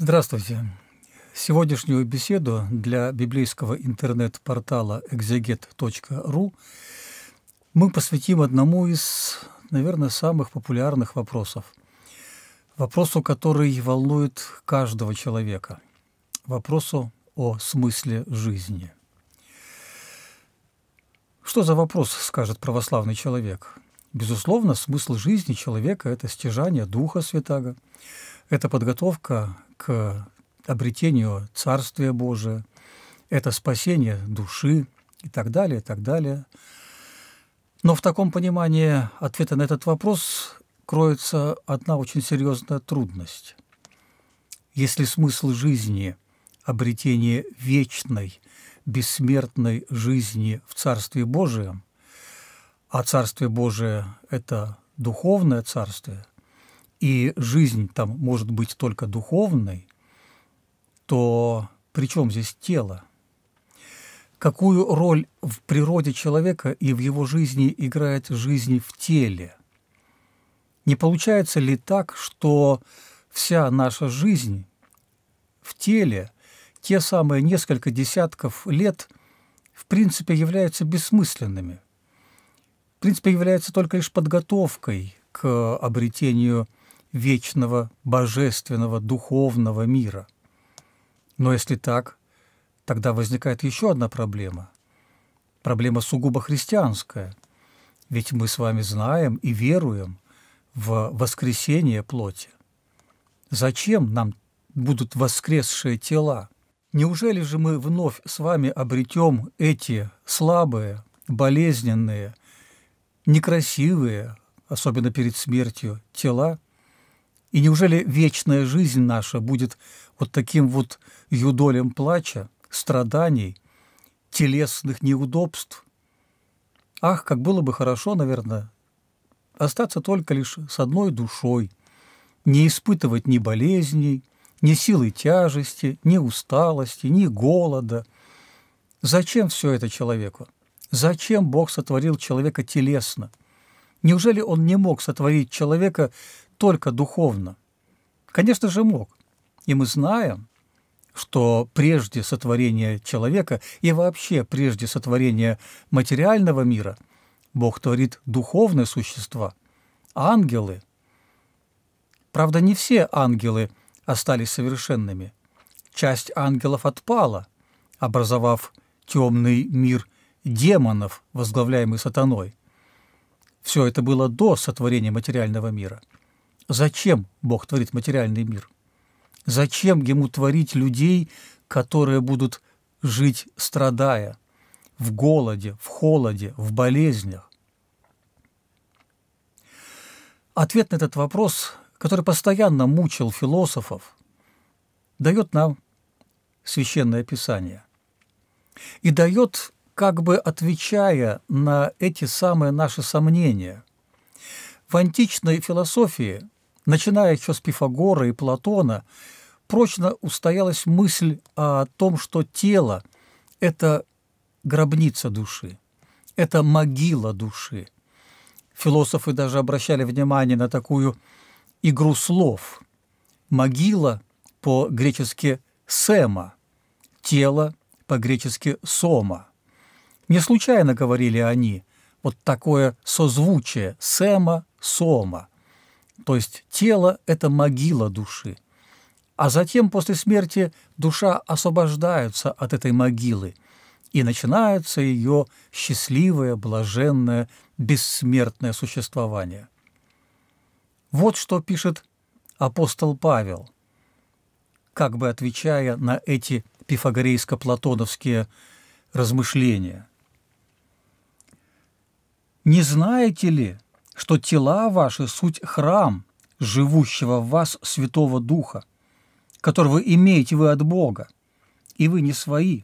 Здравствуйте. Сегодняшнюю беседу для библейского интернет-портала exeget.ru мы посвятим одному из, наверное, самых популярных вопросов. Вопросу, который волнует каждого человека. Вопросу о смысле жизни. Что за вопрос, скажет православный человек? Безусловно, смысл жизни человека – это стяжание Духа Святаго, это подготовка к обретению Царствия Божия, это спасение души и так далее, и так далее. Но в таком понимании ответа на этот вопрос кроется одна очень серьезная трудность. Если смысл жизни – обретение вечной, бессмертной жизни в Царстве Божием, а Царствие Божие – это духовное царствие – и жизнь там может быть только духовной, то при чем здесь тело? Какую роль в природе человека и в его жизни играет жизнь в теле? Не получается ли так, что вся наша жизнь в теле, те самые несколько десятков лет, в принципе, являются бессмысленными? В принципе, являются только лишь подготовкой к обретению вечного, божественного, духовного мира. Но если так, тогда возникает еще одна проблема. Проблема сугубо христианская. Ведь мы с вами знаем и веруем в воскресение плоти. Зачем нам будут воскресшие тела? Неужели же мы вновь с вами обретем эти слабые, болезненные, некрасивые, особенно перед смертью, тела, и неужели вечная жизнь наша будет вот таким вот юдолем плача, страданий, телесных неудобств? Ах, как было бы хорошо, наверное, остаться только лишь с одной душой, не испытывать ни болезней, ни силы тяжести, ни усталости, ни голода. Зачем все это человеку? Зачем Бог сотворил человека телесно? Неужели он не мог сотворить человека только духовно? Конечно же, мог. И мы знаем, что прежде сотворения человека и вообще прежде сотворения материального мира Бог творит духовные существа, ангелы. Правда, не все ангелы остались совершенными. Часть ангелов отпала, образовав темный мир демонов, возглавляемый сатаной. Все это было до сотворения материального мира – Зачем Бог творит материальный мир? Зачем Ему творить людей, которые будут жить страдая, в голоде, в холоде, в болезнях? Ответ на этот вопрос, который постоянно мучил философов, дает нам Священное Писание. И дает, как бы отвечая на эти самые наши сомнения. В античной философии – начиная еще с Пифагора и Платона, прочно устоялась мысль о том, что тело – это гробница души, это могила души. Философы даже обращали внимание на такую игру слов. Могила по-гречески «сема», тело по-гречески «сома». Не случайно говорили они вот такое созвучие «сема», «сома». То есть тело – это могила души. А затем после смерти душа освобождается от этой могилы, и начинается ее счастливое, блаженное, бессмертное существование. Вот что пишет апостол Павел, как бы отвечая на эти пифагорейско-платоновские размышления. «Не знаете ли, что тела ваши – суть храм, живущего в вас Святого Духа, которого имеете вы от Бога, и вы не свои,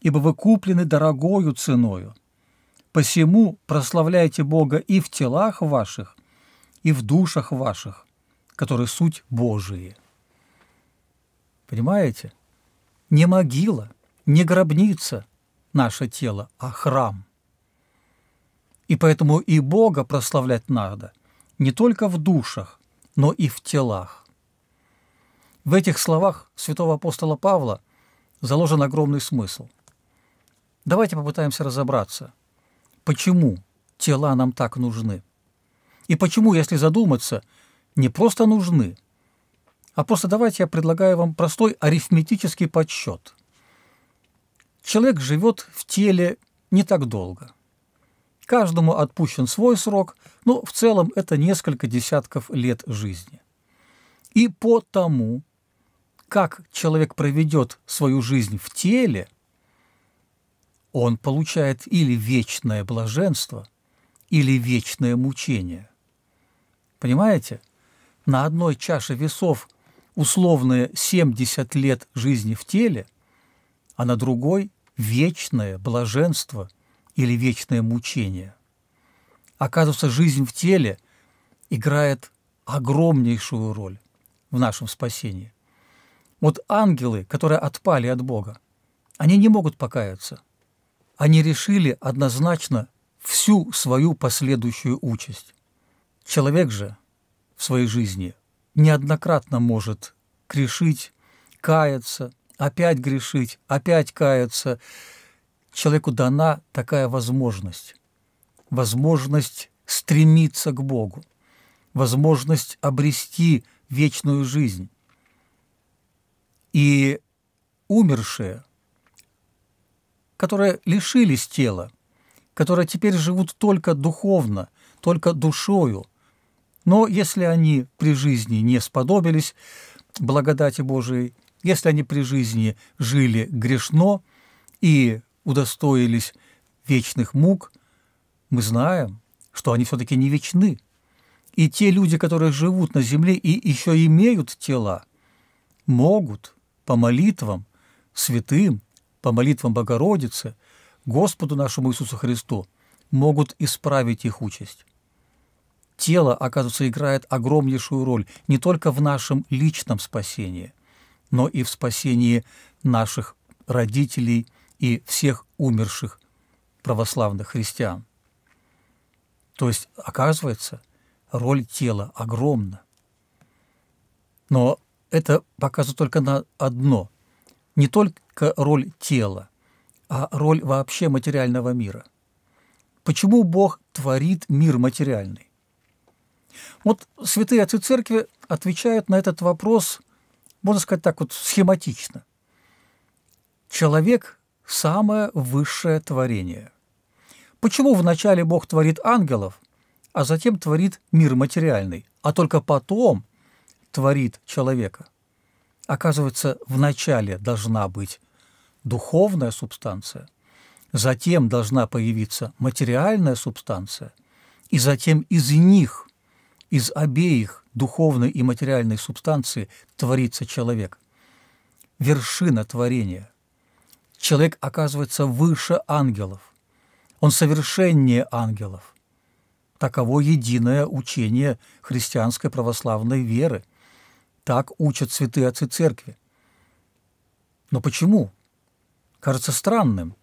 ибо вы куплены дорогою ценою. Посему прославляйте Бога и в телах ваших, и в душах ваших, которые суть Божии. Понимаете? Не могила, не гробница наше тело, а храм – и поэтому и Бога прославлять надо не только в душах, но и в телах. В этих словах святого апостола Павла заложен огромный смысл. Давайте попытаемся разобраться, почему тела нам так нужны. И почему, если задуматься, не просто нужны, а просто давайте я предлагаю вам простой арифметический подсчет. Человек живет в теле не так долго – Каждому отпущен свой срок, но в целом это несколько десятков лет жизни. И по тому, как человек проведет свою жизнь в теле, он получает или вечное блаженство, или вечное мучение. Понимаете? На одной чаше весов условные 70 лет жизни в теле, а на другой – вечное блаженство – или вечное мучение. Оказывается, жизнь в теле играет огромнейшую роль в нашем спасении. Вот ангелы, которые отпали от Бога, они не могут покаяться. Они решили однозначно всю свою последующую участь. Человек же в своей жизни неоднократно может грешить, каяться, опять грешить, опять каяться – человеку дана такая возможность. Возможность стремиться к Богу. Возможность обрести вечную жизнь. И умершие, которые лишились тела, которые теперь живут только духовно, только душою, но если они при жизни не сподобились благодати Божией, если они при жизни жили грешно и удостоились вечных мук, мы знаем, что они все-таки не вечны. И те люди, которые живут на земле и еще имеют тела, могут по молитвам святым, по молитвам Богородицы, Господу нашему Иисусу Христу, могут исправить их участь. Тело, оказывается, играет огромнейшую роль не только в нашем личном спасении, но и в спасении наших родителей – и всех умерших православных христиан. То есть, оказывается, роль тела огромна. Но это показывает только на одно. Не только роль тела, а роль вообще материального мира. Почему Бог творит мир материальный? Вот святые отцы церкви отвечают на этот вопрос, можно сказать так вот, схематично. Человек самое высшее творение. Почему вначале Бог творит ангелов, а затем творит мир материальный, а только потом творит человека? Оказывается, вначале должна быть духовная субстанция, затем должна появиться материальная субстанция, и затем из них, из обеих духовной и материальной субстанции творится человек. Вершина творения человек оказывается выше ангелов, он совершеннее ангелов. Таково единое учение христианской православной веры. Так учат святые отцы церкви. Но почему? Кажется странным.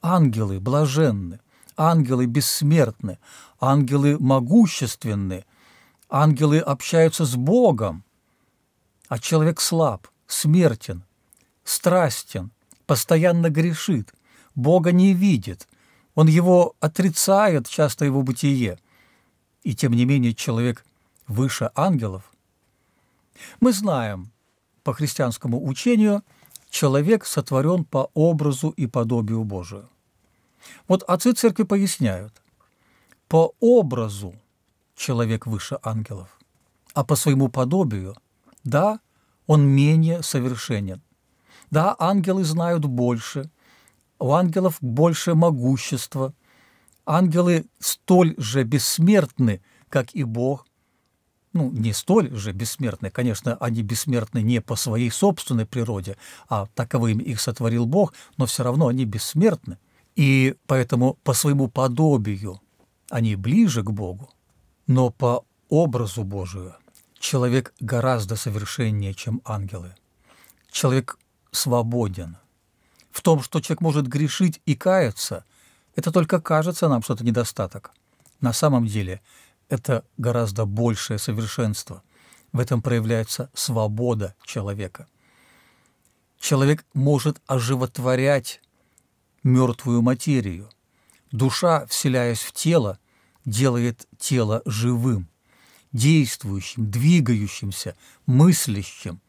Ангелы блаженны, ангелы бессмертны, ангелы могущественны, ангелы общаются с Богом, а человек слаб, смертен, страстен – постоянно грешит, Бога не видит, он его отрицает, часто его бытие. И тем не менее человек выше ангелов. Мы знаем, по христианскому учению, человек сотворен по образу и подобию Божию. Вот отцы церкви поясняют, по образу человек выше ангелов, а по своему подобию, да, он менее совершенен. Да, ангелы знают больше, у ангелов больше могущества. Ангелы столь же бессмертны, как и Бог. Ну, не столь же бессмертны, конечно, они бессмертны не по своей собственной природе, а таковым их сотворил Бог, но все равно они бессмертны. И поэтому по своему подобию они ближе к Богу, но по образу Божию человек гораздо совершеннее, чем ангелы. Человек свободен. В том, что человек может грешить и каяться, это только кажется нам что-то недостаток. На самом деле это гораздо большее совершенство. В этом проявляется свобода человека. Человек может оживотворять мертвую материю. Душа, вселяясь в тело, делает тело живым, действующим, двигающимся, мыслящим,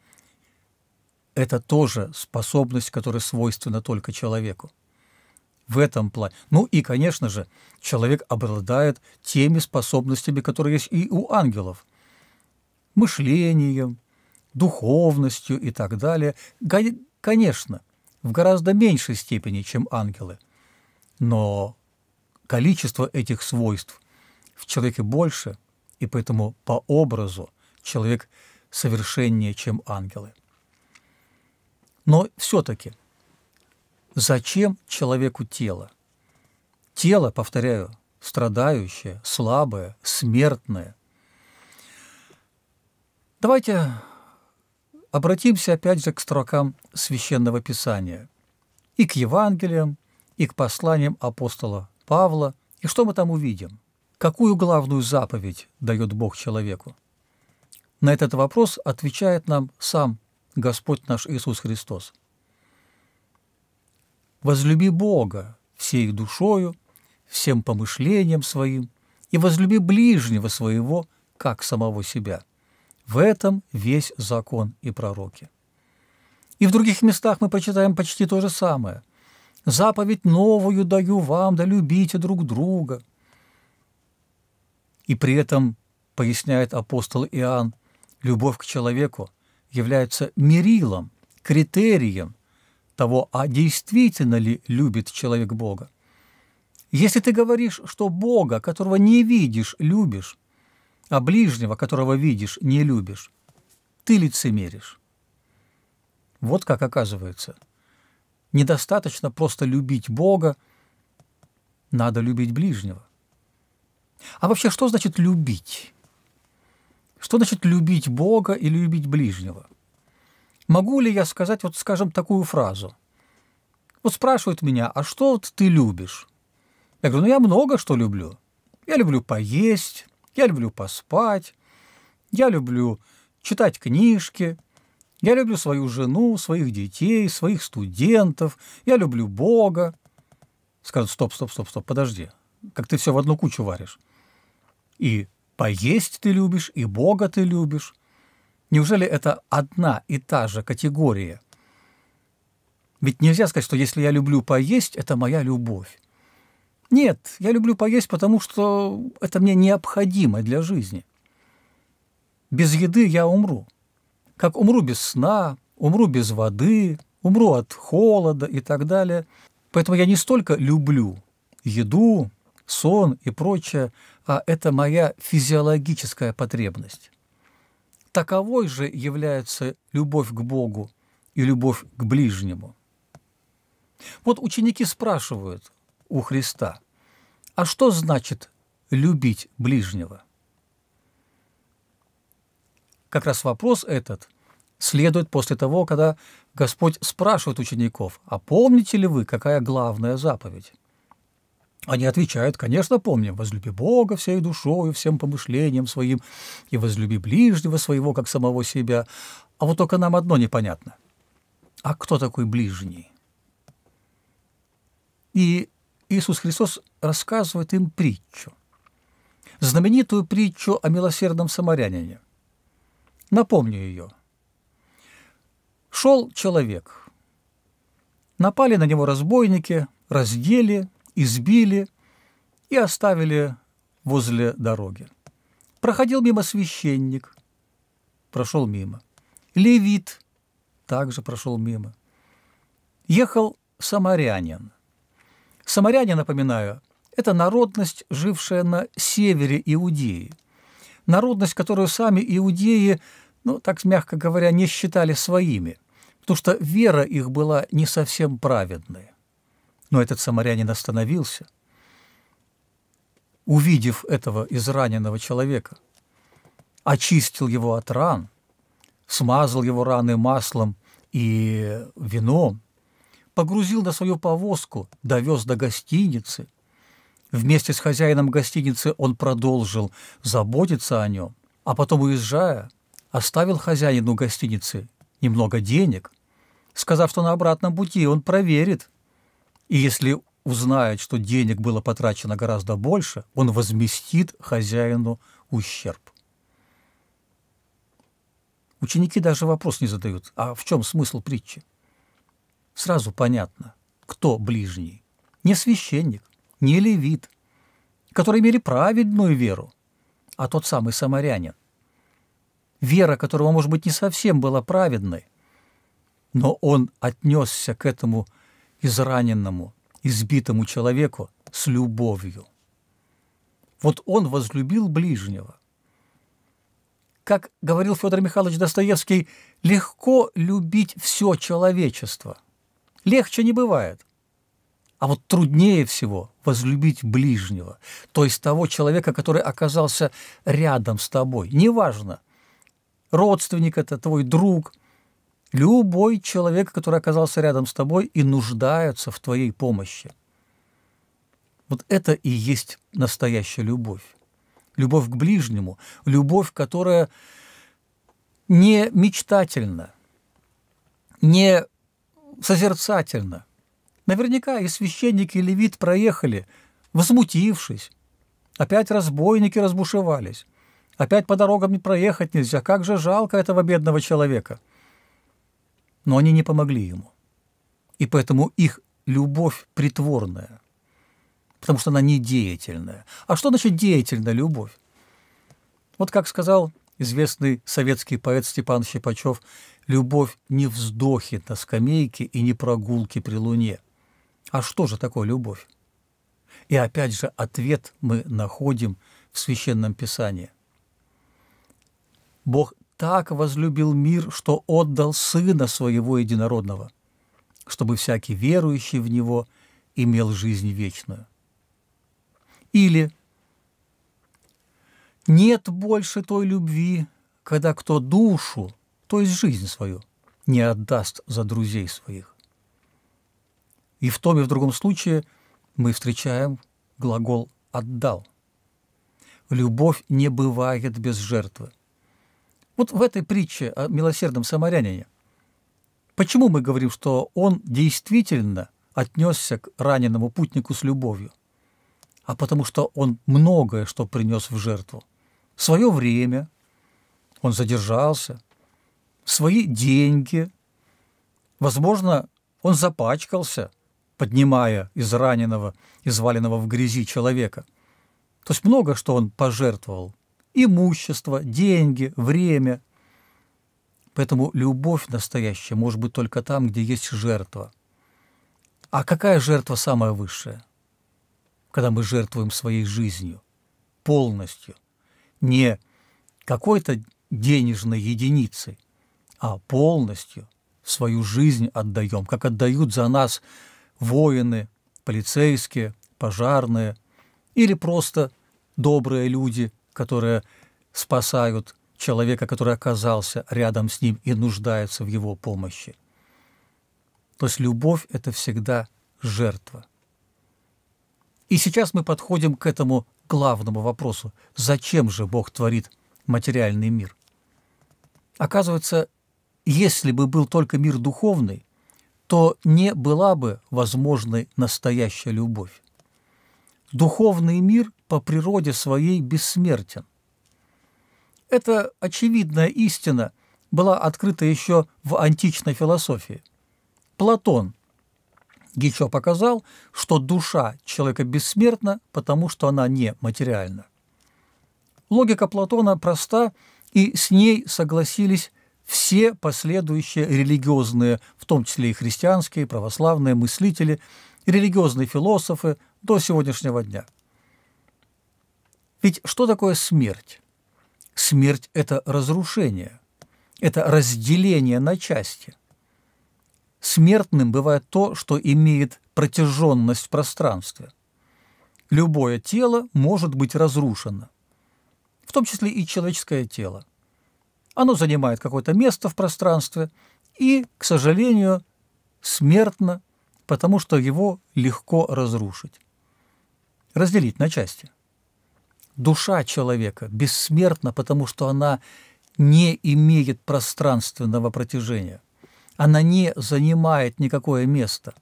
это тоже способность, которая свойственна только человеку. В этом плане. Ну и, конечно же, человек обладает теми способностями, которые есть и у ангелов. Мышлением, духовностью и так далее. Конечно, в гораздо меньшей степени, чем ангелы. Но количество этих свойств в человеке больше, и поэтому по образу человек совершеннее, чем ангелы. Но все-таки, зачем человеку тело? Тело, повторяю, страдающее, слабое, смертное. Давайте обратимся опять же к строкам Священного Писания и к Евангелиям, и к посланиям апостола Павла. И что мы там увидим? Какую главную заповедь дает Бог человеку? На этот вопрос отвечает нам сам Господь наш Иисус Христос. Возлюби Бога всей душою, всем помышлением своим, и возлюби ближнего своего, как самого себя. В этом весь закон и пророки. И в других местах мы прочитаем почти то же самое. «Заповедь новую даю вам, да любите друг друга». И при этом, поясняет апостол Иоанн, любовь к человеку – является мерилом, критерием того, а действительно ли любит человек Бога. Если ты говоришь, что Бога, которого не видишь, любишь, а ближнего, которого видишь, не любишь, ты лицемеришь. Вот как оказывается. Недостаточно просто любить Бога, надо любить ближнего. А вообще, что значит любить? Что значит любить Бога и любить ближнего? Могу ли я сказать, вот скажем, такую фразу? Вот спрашивают меня, а что вот ты любишь? Я говорю, ну я много что люблю. Я люблю поесть, я люблю поспать, я люблю читать книжки, я люблю свою жену, своих детей, своих студентов, я люблю Бога. Скажут, стоп, стоп, стоп, стоп, подожди, как ты все в одну кучу варишь. И Поесть ты любишь, и Бога ты любишь. Неужели это одна и та же категория? Ведь нельзя сказать, что если я люблю поесть, это моя любовь. Нет, я люблю поесть, потому что это мне необходимо для жизни. Без еды я умру. Как умру без сна, умру без воды, умру от холода и так далее. Поэтому я не столько люблю еду, сон и прочее, а это моя физиологическая потребность. Таковой же является любовь к Богу и любовь к ближнему. Вот ученики спрашивают у Христа, а что значит любить ближнего? Как раз вопрос этот следует после того, когда Господь спрашивает учеников, а помните ли вы, какая главная заповедь? Они отвечают, конечно, помним, возлюби Бога всей душою, всем помышлением своим, и возлюби ближнего своего, как самого себя. А вот только нам одно непонятно. А кто такой ближний? И Иисус Христос рассказывает им притчу, знаменитую притчу о милосердном самарянине. Напомню ее. Шел человек. Напали на него разбойники, раздели, избили и оставили возле дороги. Проходил мимо священник, прошел мимо. Левит также прошел мимо. Ехал самарянин. Самаряне, напоминаю, это народность, жившая на севере Иудеи. Народность, которую сами иудеи, ну, так мягко говоря, не считали своими, потому что вера их была не совсем праведная. Но этот самарянин остановился. Увидев этого израненного человека, очистил его от ран, смазал его раны маслом и вином, погрузил на свою повозку, довез до гостиницы. Вместе с хозяином гостиницы он продолжил заботиться о нем, а потом, уезжая, оставил хозяину гостиницы немного денег, сказав, что на обратном пути он проверит, и если узнает, что денег было потрачено гораздо больше, он возместит хозяину ущерб. Ученики даже вопрос не задают, а в чем смысл притчи? Сразу понятно, кто ближний. Не священник, не левит, которые имели праведную веру, а тот самый самарянин. Вера, которого, может быть, не совсем была праведной, но он отнесся к этому израненному, избитому человеку с любовью. Вот он возлюбил ближнего. Как говорил Федор Михайлович Достоевский, легко любить все человечество. Легче не бывает. А вот труднее всего возлюбить ближнего, то есть того человека, который оказался рядом с тобой. Неважно, родственник это, твой друг – Любой человек, который оказался рядом с тобой и нуждается в твоей помощи. Вот это и есть настоящая любовь. Любовь к ближнему, любовь, которая не мечтательна, не созерцательна. Наверняка и священники, и левит проехали, возмутившись. Опять разбойники разбушевались. Опять по дорогам не проехать нельзя. Как же жалко этого бедного человека – но они не помогли ему. И поэтому их любовь притворная, потому что она не деятельная. А что значит деятельная любовь? Вот как сказал известный советский поэт Степан Щипачев, «Любовь не вздохи на скамейке и не прогулки при луне». А что же такое любовь? И опять же ответ мы находим в Священном Писании. Бог так возлюбил мир, что отдал Сына Своего Единородного, чтобы всякий верующий в Него имел жизнь вечную. Или «Нет больше той любви, когда кто душу, то есть жизнь свою, не отдаст за друзей своих». И в том и в другом случае мы встречаем глагол «отдал». Любовь не бывает без жертвы – вот в этой притче о милосердном самарянине, почему мы говорим, что он действительно отнесся к раненому путнику с любовью? А потому что он многое что принес в жертву. Свое время, он задержался, свои деньги. Возможно, он запачкался, поднимая из раненого, изваленного в грязи человека. То есть много что он пожертвовал имущество, деньги, время. Поэтому любовь настоящая может быть только там, где есть жертва. А какая жертва самая высшая? Когда мы жертвуем своей жизнью полностью, не какой-то денежной единицей, а полностью свою жизнь отдаем, как отдают за нас воины, полицейские, пожарные или просто добрые люди – которые спасают человека, который оказался рядом с ним и нуждается в его помощи. То есть любовь – это всегда жертва. И сейчас мы подходим к этому главному вопросу. Зачем же Бог творит материальный мир? Оказывается, если бы был только мир духовный, то не была бы возможной настоящая любовь. Духовный мир по природе своей бессмертен. Эта очевидная истина была открыта еще в античной философии. Платон Гичо показал, что душа человека бессмертна, потому что она не материальна. Логика Платона проста, и с ней согласились все последующие религиозные, в том числе и христианские, православные мыслители, религиозные философы, до сегодняшнего дня. Ведь что такое смерть? Смерть – это разрушение, это разделение на части. Смертным бывает то, что имеет протяженность в пространстве. Любое тело может быть разрушено, в том числе и человеческое тело. Оно занимает какое-то место в пространстве и, к сожалению, смертно, потому что его легко разрушить разделить на части. Душа человека бессмертна, потому что она не имеет пространственного протяжения. Она не занимает никакое место.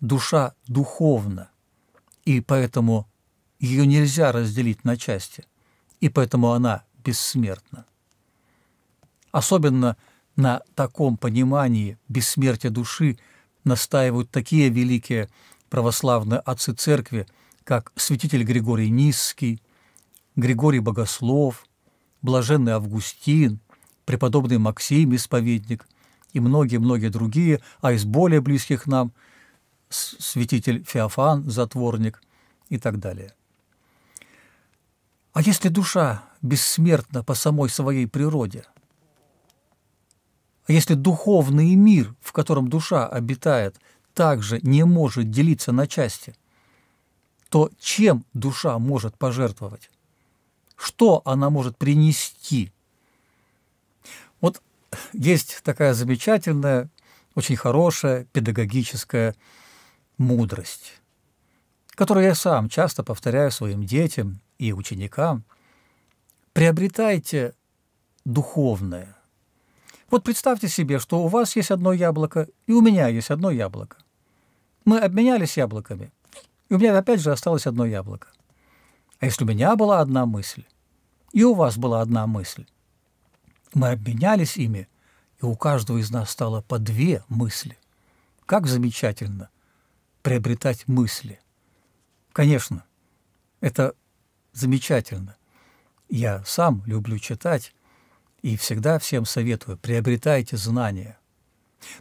Душа духовна, и поэтому ее нельзя разделить на части, и поэтому она бессмертна. Особенно на таком понимании бессмертия души настаивают такие великие православные отцы церкви – как святитель Григорий Низкий, Григорий Богослов, блаженный Августин, преподобный Максим Исповедник и многие-многие другие, а из более близких нам святитель Феофан, затворник и так далее. А если душа бессмертна по самой своей природе, а если духовный мир, в котором душа обитает, также не может делиться на части – то чем душа может пожертвовать? Что она может принести? Вот есть такая замечательная, очень хорошая педагогическая мудрость, которую я сам часто повторяю своим детям и ученикам. Приобретайте духовное. Вот представьте себе, что у вас есть одно яблоко, и у меня есть одно яблоко. Мы обменялись яблоками – и у меня опять же осталось одно яблоко. А если у меня была одна мысль, и у вас была одна мысль, мы обменялись ими, и у каждого из нас стало по две мысли. Как замечательно приобретать мысли. Конечно, это замечательно. Я сам люблю читать и всегда всем советую, приобретайте знания.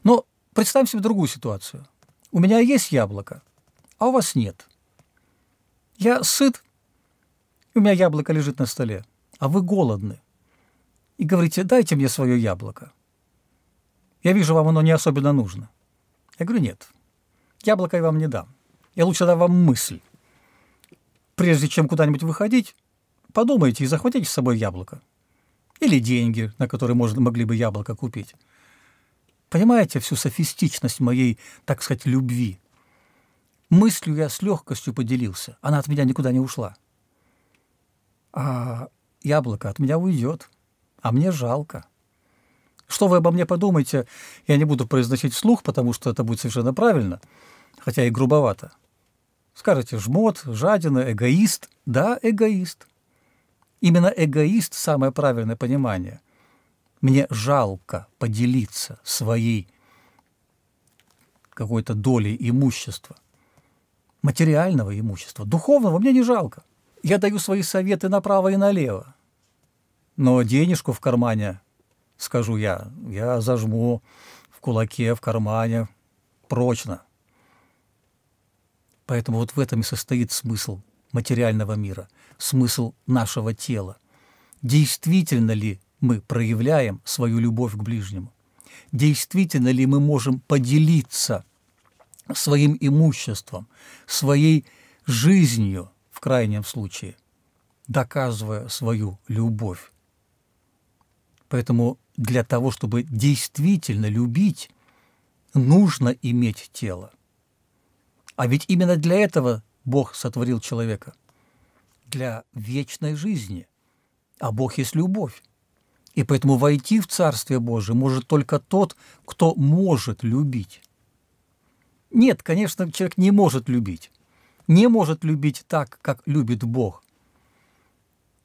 Но представим себе другую ситуацию. У меня есть яблоко – а у вас нет. Я сыт, у меня яблоко лежит на столе, а вы голодны. И говорите, дайте мне свое яблоко. Я вижу, вам оно не особенно нужно. Я говорю, нет, яблоко я вам не дам. Я лучше дам вам мысль. Прежде чем куда-нибудь выходить, подумайте и захватите с собой яблоко. Или деньги, на которые можно, могли бы яблоко купить. Понимаете всю софистичность моей, так сказать, любви – Мыслью я с легкостью поделился. Она от меня никуда не ушла. А яблоко от меня уйдет. А мне жалко. Что вы обо мне подумаете, я не буду произносить вслух, потому что это будет совершенно правильно, хотя и грубовато. Скажете, жмот, жадина, эгоист. Да, эгоист. Именно эгоист – самое правильное понимание. Мне жалко поделиться своей какой-то долей имущества материального имущества. Духовного мне не жалко. Я даю свои советы направо и налево. Но денежку в кармане, скажу я, я зажму в кулаке, в кармане, прочно. Поэтому вот в этом и состоит смысл материального мира, смысл нашего тела. Действительно ли мы проявляем свою любовь к ближнему? Действительно ли мы можем поделиться – своим имуществом, своей жизнью в крайнем случае, доказывая свою любовь. Поэтому для того, чтобы действительно любить, нужно иметь тело. А ведь именно для этого Бог сотворил человека. Для вечной жизни. А Бог есть любовь. И поэтому войти в Царствие Божие может только тот, кто может любить. Нет, конечно, человек не может любить. Не может любить так, как любит Бог.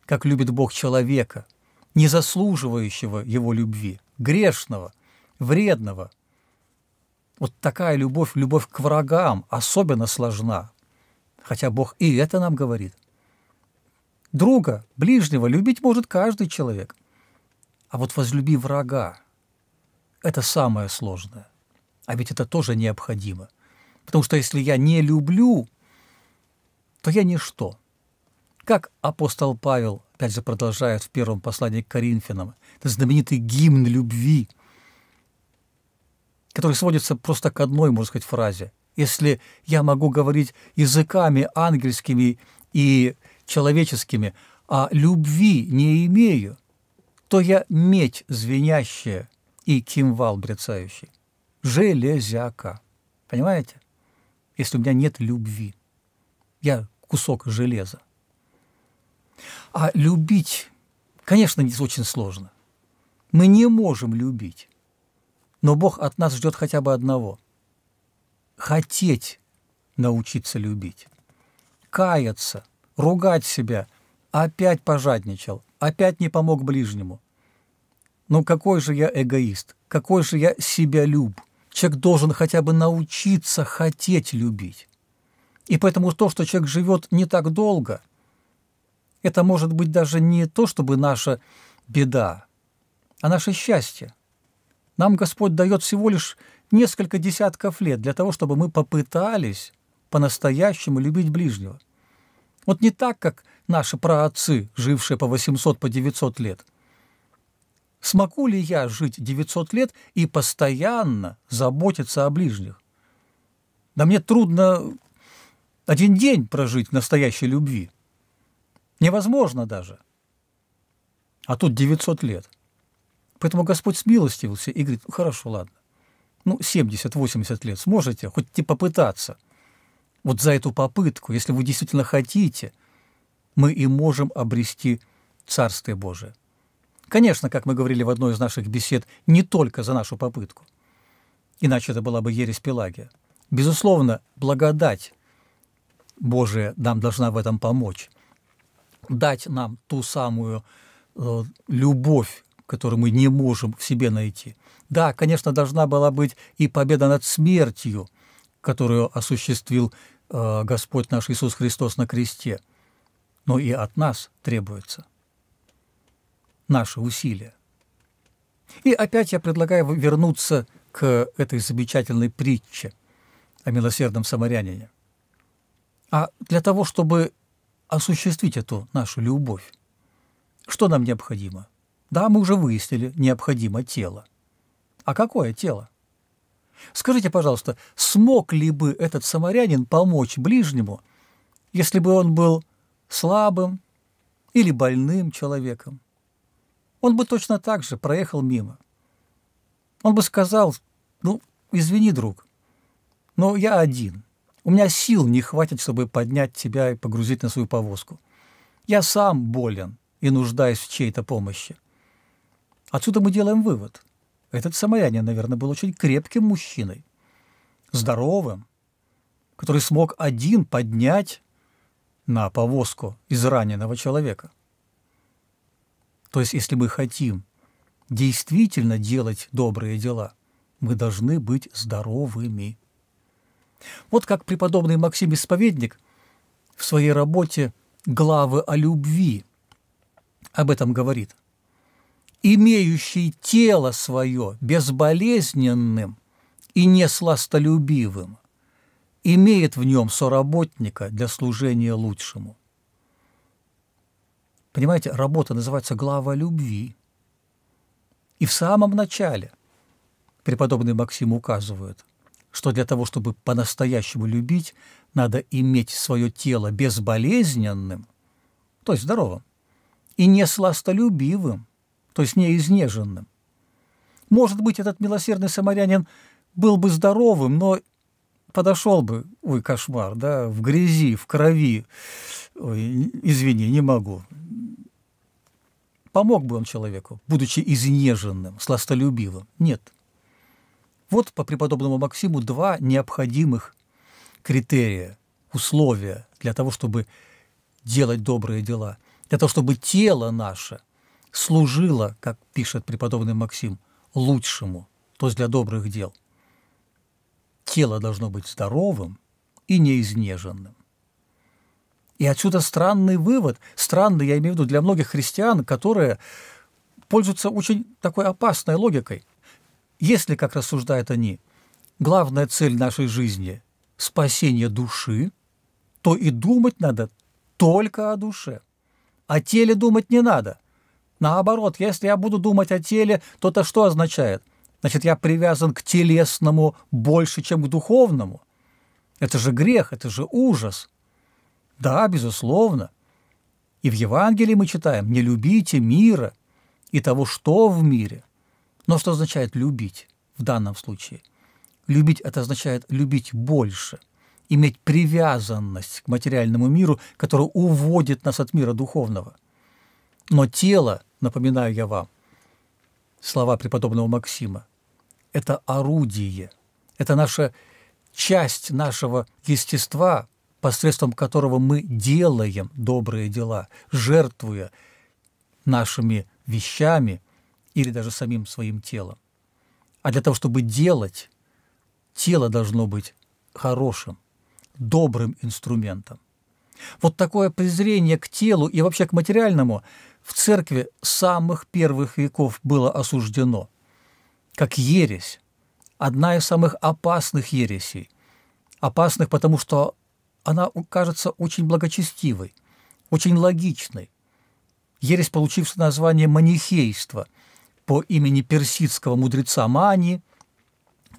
Как любит Бог человека, не заслуживающего его любви, грешного, вредного. Вот такая любовь, любовь к врагам особенно сложна. Хотя Бог и это нам говорит. Друга, ближнего любить может каждый человек. А вот возлюби врага – это самое сложное. А ведь это тоже необходимо – Потому что если я не люблю, то я ничто. Как апостол Павел, опять же, продолжает в первом послании к Коринфянам, это знаменитый гимн любви, который сводится просто к одной, можно сказать, фразе. Если я могу говорить языками ангельскими и человеческими, а любви не имею, то я медь звенящая и кимвал брецающий. Железяка. Понимаете? если у меня нет любви. Я кусок железа. А любить, конечно, очень сложно. Мы не можем любить. Но Бог от нас ждет хотя бы одного. Хотеть научиться любить. Каяться, ругать себя. Опять пожадничал, опять не помог ближнему. Ну какой же я эгоист, какой же я себя себялюб. Человек должен хотя бы научиться хотеть любить. И поэтому то, что человек живет не так долго, это может быть даже не то, чтобы наша беда, а наше счастье. Нам Господь дает всего лишь несколько десятков лет для того, чтобы мы попытались по-настоящему любить ближнего. Вот не так, как наши праотцы, жившие по 800, по 900 лет – Смогу ли я жить 900 лет и постоянно заботиться о ближних? Да мне трудно один день прожить в настоящей любви. Невозможно даже. А тут 900 лет. Поэтому Господь смилостивился и говорит, ну, хорошо, ладно. Ну, 70-80 лет сможете хоть и попытаться. Вот за эту попытку, если вы действительно хотите, мы и можем обрести Царствие Божие. Конечно, как мы говорили в одной из наших бесед, не только за нашу попытку. Иначе это была бы ересь Пелагия. Безусловно, благодать Божия нам должна в этом помочь. Дать нам ту самую э, любовь, которую мы не можем в себе найти. Да, конечно, должна была быть и победа над смертью, которую осуществил э, Господь наш Иисус Христос на кресте. Но и от нас требуется – наши усилия. И опять я предлагаю вернуться к этой замечательной притче о милосердном самарянине. А для того, чтобы осуществить эту нашу любовь, что нам необходимо? Да, мы уже выяснили, необходимо тело. А какое тело? Скажите, пожалуйста, смог ли бы этот самарянин помочь ближнему, если бы он был слабым или больным человеком? он бы точно так же проехал мимо. Он бы сказал, ну, извини, друг, но я один. У меня сил не хватит, чтобы поднять тебя и погрузить на свою повозку. Я сам болен и нуждаюсь в чьей-то помощи. Отсюда мы делаем вывод. Этот самарянин, наверное, был очень крепким мужчиной, здоровым, который смог один поднять на повозку израненного человека. То есть, если мы хотим действительно делать добрые дела, мы должны быть здоровыми. Вот как преподобный Максим Исповедник в своей работе «Главы о любви» об этом говорит. «Имеющий тело свое безболезненным и не сластолюбивым, имеет в нем соработника для служения лучшему. Понимаете, работа называется «Глава любви». И в самом начале преподобный Максим указывает, что для того, чтобы по-настоящему любить, надо иметь свое тело безболезненным, то есть здоровым, и не сластолюбивым, то есть не изнеженным. Может быть, этот милосердный самарянин был бы здоровым, но подошел бы, ой, кошмар, да, в грязи, в крови, ой, извини, не могу, Помог бы он человеку, будучи изнеженным, сластолюбивым? Нет. Вот по преподобному Максиму два необходимых критерия, условия для того, чтобы делать добрые дела, для того, чтобы тело наше служило, как пишет преподобный Максим, лучшему, то есть для добрых дел. Тело должно быть здоровым и неизнеженным. И отсюда странный вывод, странный, я имею в виду, для многих христиан, которые пользуются очень такой опасной логикой. Если, как рассуждают они, главная цель нашей жизни – спасение души, то и думать надо только о душе. О теле думать не надо. Наоборот, если я буду думать о теле, то это что означает? Значит, я привязан к телесному больше, чем к духовному. Это же грех, это же ужас – да, безусловно. И в Евангелии мы читаем «не любите мира и того, что в мире». Но что означает «любить» в данном случае? Любить – это означает любить больше, иметь привязанность к материальному миру, который уводит нас от мира духовного. Но тело, напоминаю я вам, слова преподобного Максима, это орудие, это наша часть нашего естества – посредством которого мы делаем добрые дела, жертвуя нашими вещами или даже самим своим телом. А для того, чтобы делать, тело должно быть хорошим, добрым инструментом. Вот такое презрение к телу и вообще к материальному в церкви самых первых веков было осуждено, как ересь, одна из самых опасных ересей. Опасных, потому что она кажется очень благочестивой, очень логичной. Ересь, получившая название манихейство по имени персидского мудреца Мани,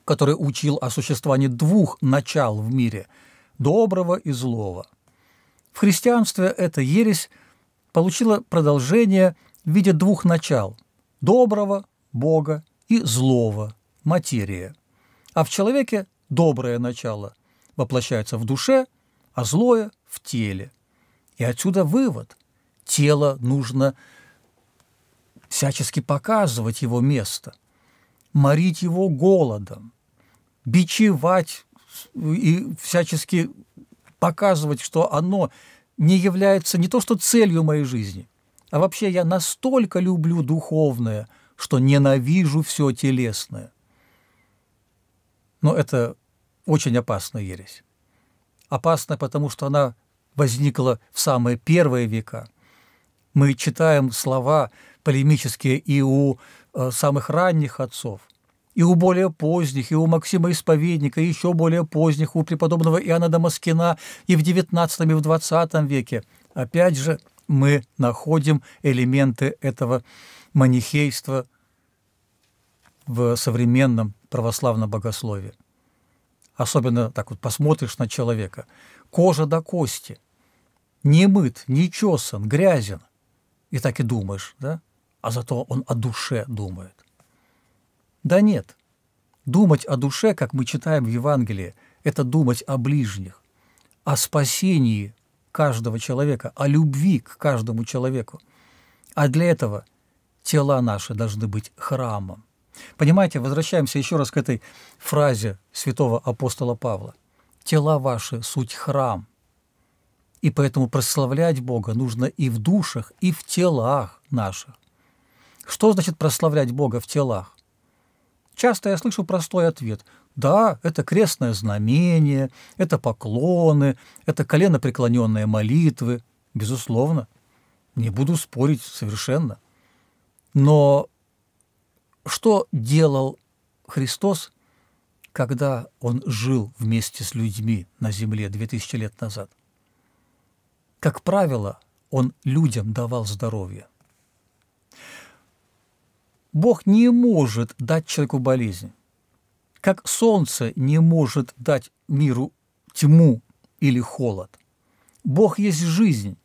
который учил о существовании двух начал в мире – доброго и злого. В христианстве эта ересь получила продолжение в виде двух начал – доброго – Бога и злого – материя. А в человеке доброе начало воплощается в душе – а злое в теле. И отсюда вывод. Тело нужно всячески показывать его место, морить его голодом, бичевать и всячески показывать, что оно не является не то что целью моей жизни, а вообще я настолько люблю духовное, что ненавижу все телесное. Но это очень опасная ересь опасна, потому что она возникла в самые первые века. Мы читаем слова полемические и у э, самых ранних отцов, и у более поздних, и у Максима Исповедника, и еще более поздних, у преподобного Иоанна Дамаскина, и в XIX, и в XX веке. Опять же, мы находим элементы этого манихейства в современном православном богословии особенно так вот посмотришь на человека, кожа до кости, не мыт, не чесан, грязен. И так и думаешь, да? А зато он о душе думает. Да нет. Думать о душе, как мы читаем в Евангелии, это думать о ближних, о спасении каждого человека, о любви к каждому человеку. А для этого тела наши должны быть храмом. Понимаете, возвращаемся еще раз к этой фразе святого апостола Павла. «Тела ваши – суть храм». И поэтому прославлять Бога нужно и в душах, и в телах наших. Что значит прославлять Бога в телах? Часто я слышу простой ответ. Да, это крестное знамение, это поклоны, это колено преклоненные молитвы. Безусловно. Не буду спорить совершенно. Но что делал Христос, когда Он жил вместе с людьми на земле 2000 лет назад? Как правило, Он людям давал здоровье. Бог не может дать человеку болезнь, как солнце не может дать миру тьму или холод. Бог есть жизнь,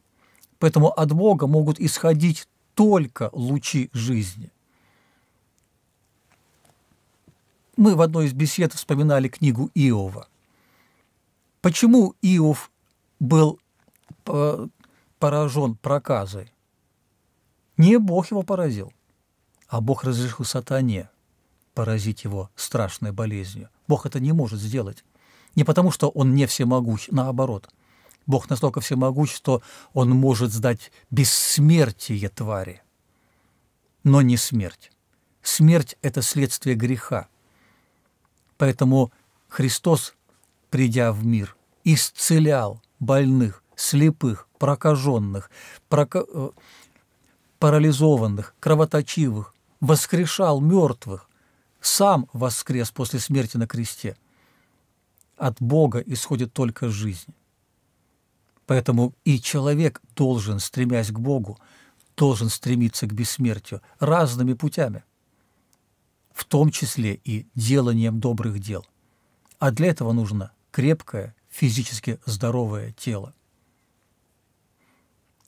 поэтому от Бога могут исходить только лучи жизни. мы в одной из бесед вспоминали книгу Иова. Почему Иов был э, поражен проказой? Не Бог его поразил, а Бог разрешил сатане поразить его страшной болезнью. Бог это не может сделать. Не потому, что он не всемогущ, наоборот. Бог настолько всемогущ, что он может сдать бессмертие твари, но не смерть. Смерть – это следствие греха – Поэтому Христос, придя в мир, исцелял больных, слепых, прокаженных, прока... Э, парализованных, кровоточивых, воскрешал мертвых, сам воскрес после смерти на кресте. От Бога исходит только жизнь. Поэтому и человек должен, стремясь к Богу, должен стремиться к бессмертию разными путями – в том числе и деланием добрых дел. А для этого нужно крепкое, физически здоровое тело.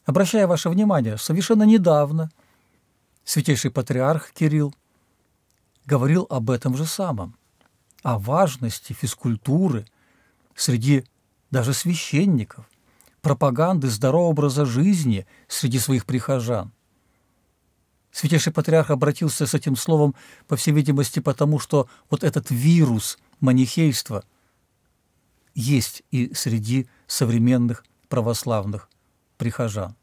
Обращаю ваше внимание, совершенно недавно святейший патриарх Кирилл говорил об этом же самом, о важности физкультуры среди даже священников, пропаганды здорового образа жизни среди своих прихожан. Святейший Патриарх обратился с этим словом, по всей видимости, потому что вот этот вирус манихейства есть и среди современных православных прихожан.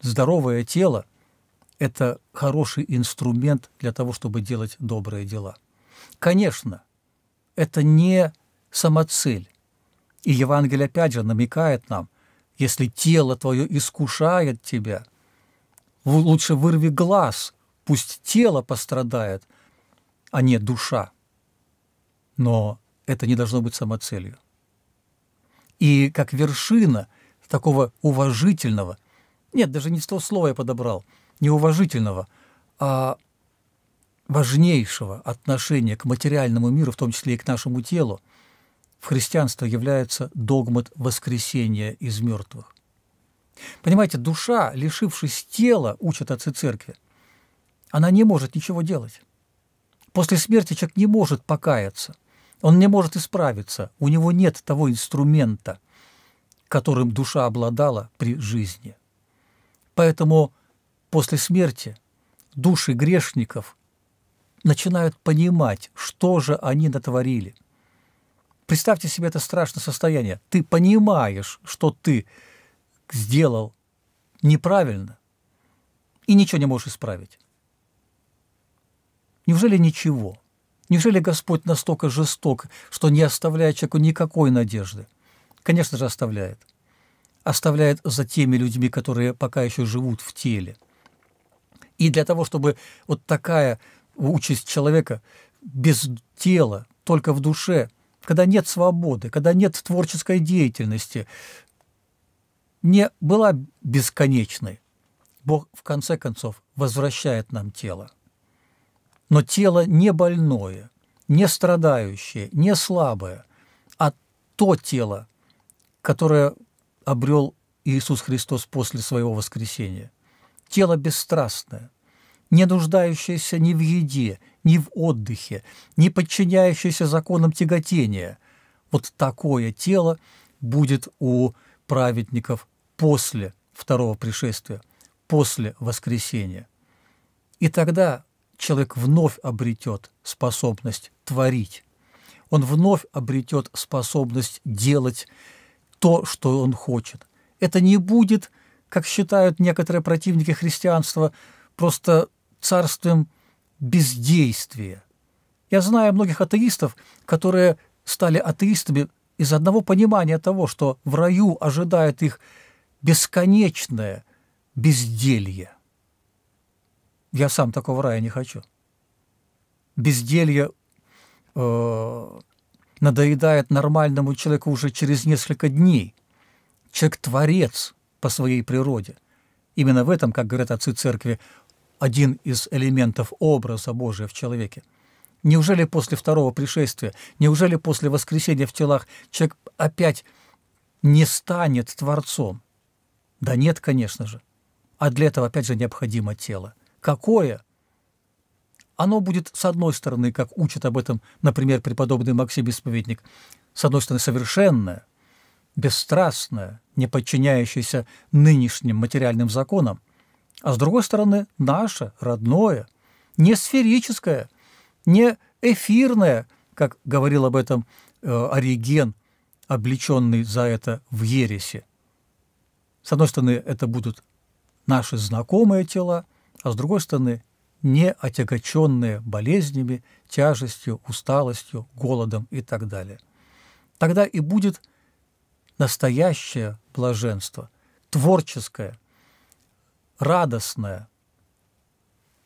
Здоровое тело – это хороший инструмент для того, чтобы делать добрые дела. Конечно, это не самоцель. И Евангелие опять же намекает нам, если тело твое искушает тебя – лучше вырви глаз, пусть тело пострадает, а не душа. Но это не должно быть самоцелью. И как вершина такого уважительного, нет, даже не то слова я подобрал, не уважительного, а важнейшего отношения к материальному миру, в том числе и к нашему телу, в христианстве является догмат воскресения из мертвых. Понимаете, душа, лишившись тела, учат отцы церкви, она не может ничего делать. После смерти человек не может покаяться, он не может исправиться, у него нет того инструмента, которым душа обладала при жизни. Поэтому после смерти души грешников начинают понимать, что же они натворили. Представьте себе это страшное состояние. Ты понимаешь, что ты сделал неправильно и ничего не можешь исправить? Неужели ничего? Неужели Господь настолько жесток, что не оставляет человеку никакой надежды? Конечно же, оставляет. Оставляет за теми людьми, которые пока еще живут в теле. И для того, чтобы вот такая участь человека без тела, только в душе, когда нет свободы, когда нет творческой деятельности, не была бесконечной. Бог, в конце концов, возвращает нам тело. Но тело не больное, не страдающее, не слабое, а то тело, которое обрел Иисус Христос после своего воскресения. Тело бесстрастное, не нуждающееся ни в еде, ни в отдыхе, не подчиняющееся законам тяготения. Вот такое тело будет у Христа праведников после второго пришествия, после воскресения. И тогда человек вновь обретет способность творить. Он вновь обретет способность делать то, что он хочет. Это не будет, как считают некоторые противники христианства, просто царством бездействия. Я знаю многих атеистов, которые стали атеистами из одного понимания того, что в раю ожидает их бесконечное безделье. Я сам такого рая не хочу. Безделье э, надоедает нормальному человеку уже через несколько дней. Человек творец по своей природе. Именно в этом, как говорят отцы церкви, один из элементов образа Божия в человеке – Неужели после второго пришествия, неужели после воскресения в телах человек опять не станет Творцом? Да нет, конечно же. А для этого, опять же, необходимо тело. Какое? Оно будет, с одной стороны, как учит об этом, например, преподобный Максим Исповедник, с одной стороны, совершенное, бесстрастное, не подчиняющееся нынешним материальным законам, а с другой стороны, наше, родное, не сферическое – не эфирное, как говорил об этом э, Ориген, облеченный за это в ересе. С одной стороны, это будут наши знакомые тела, а с другой стороны, не отягоченные болезнями, тяжестью, усталостью, голодом и так далее. Тогда и будет настоящее блаженство, творческое, радостное,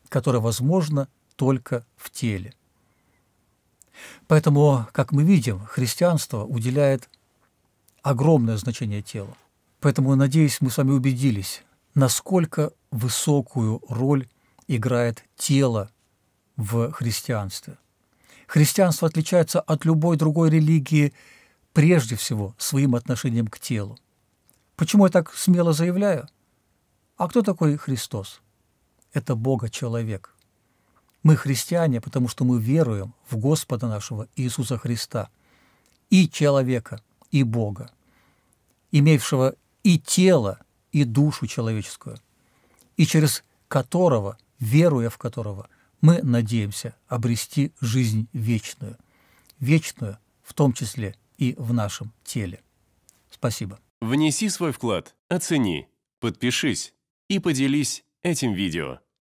которое возможно только в теле. Поэтому, как мы видим, христианство уделяет огромное значение телу. Поэтому, надеюсь, мы с вами убедились, насколько высокую роль играет тело в христианстве. Христианство отличается от любой другой религии прежде всего своим отношением к телу. Почему я так смело заявляю? А кто такой Христос? Это Бога человек. Мы христиане, потому что мы веруем в Господа нашего Иисуса Христа, и человека, и Бога, имевшего и тело, и душу человеческую, и через которого, веруя в которого, мы надеемся обрести жизнь вечную, вечную в том числе и в нашем теле. Спасибо. Внеси свой вклад, оцени, подпишись и поделись этим видео.